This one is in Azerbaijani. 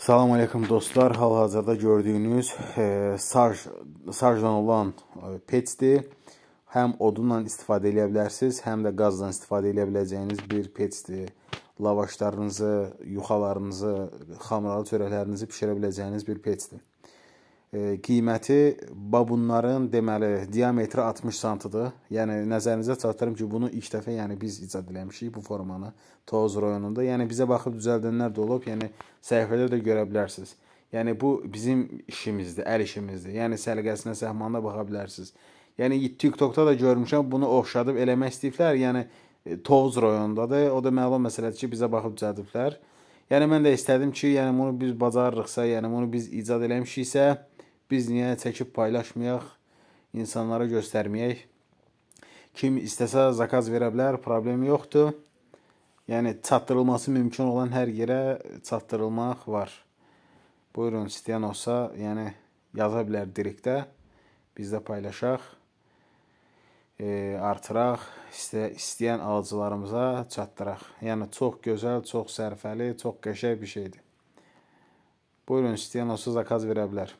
Salam aleyküm dostlar. Hal-hazırda gördüyünüz e, sarj sarjdan olan e, petsdir. Həm odunla istifadə edə bilərsiniz, həm də qazdan istifadə edə biləcəyiniz bir petsdir. Lavaşlarınızı, yuxalarınızı, xamralı çörəklərinizi bişirə biləcəyiniz bir petsdir qiyməti babunların deməli diametri 60 santıdır. Yəni nəzərinizə çatdırım ki, bunu ilk dəfə yəni biz icad eləmişik bu formanı Toz rayonunda. Yəni bizə baxıb düzəldənlər də olub, yəni səhifədə də görə bilərsiniz. Yəni bu bizim işimizdir, əl işimizdir. Yəni səliqəsinə, səhmanına baxa bilərsiniz. Yəni TikTokda da görmüşəm, bunu oxşadıb eləmək istəyiblər. Yəni e, Toz rayonundadır. O da məlum məsələdir ki, bizə baxıb düzəldiblər. Yəni mən də istədim ki, yəni bunu biz bacarırıqsa, yəni bunu biz icad eləmişiksə, Biz niyə çəkib paylaşmayaq, insanlara göstərməyək? Kim istəsə zakaz verə bilər, problem yoxdur. Yəni çatdırılması mümkün olan hər yerə çatdırılmaq var. Buyurun, istəyən olsa, yəni yaza bilər direktdə. Biz də paylaşaq, e, artıraq, istə, istəyən alıcılarımıza çatdıraq. Yəni çox gözəl, çox sərfəli, çox qəşəng bir şeydir. Buyurun, istəyən olsa zakaz verə bilər.